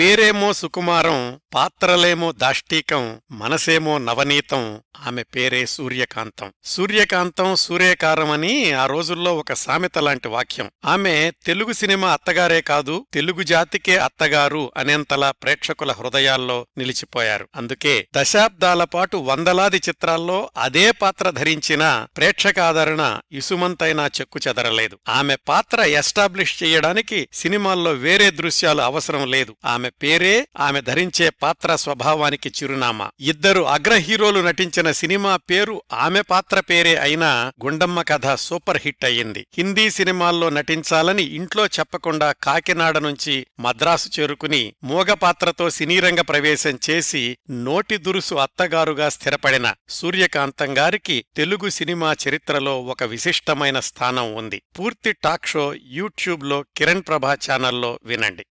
పేరేమో సుకుమారం పాత్రలేమో దాష్టీకం మనసేమో నవనీతం ఆమె పేరే సూర్యకాంతం సూర్యకాంతం సూర్యకారమని ఆ రోజుల్లో ఒక సామెత లాంటి వాక్యం ఆమె తెలుగు సినిమా అత్తగారే కాదు తెలుగు జాతికే అత్తగారు అనేంతలా ప్రేక్షకుల హృదయాల్లో నిలిచిపోయారు అందుకే దశాబ్దాల పాటు వందలాది చిత్రాల్లో అదే పాత్ర ధరించిన ప్రేక్షకాదరణ ఇసుమంతైనా చెక్కు చెదరలేదు ఆమె పాత్ర ఎస్టాబ్లిష్ చేయడానికి సినిమాల్లో వేరే దృశ్యాలు అవసరం లేదు ఆమె పేరే ఆమె ధరించే పాత్ర స్వభావానికి చిరునామా ఇద్దరు అగ్ర హీరోలు నటించిన సినిమా పేరు ఆమె పాత్ర పేరే అయినా గుండమ్మ కథ సూపర్ హిట్ అయింది హిందీ సినిమాల్లో నటించాలని ఇంట్లో చెప్పకుండా కాకినాడ నుంచి మద్రాసు చేరుకుని మూగపాత్రతో పాత్రతో సినీరంగ ప్రవేశం చేసి నోటి దురుసు అత్తగారుగా స్థిరపడిన సూర్యకాంతం గారికి తెలుగు సినిమా చరిత్రలో ఒక విశిష్టమైన స్థానం ఉంది పూర్తి టాక్ షో యూట్యూబ్లో కిరణ్ ప్రభా ఛానల్లో వినండి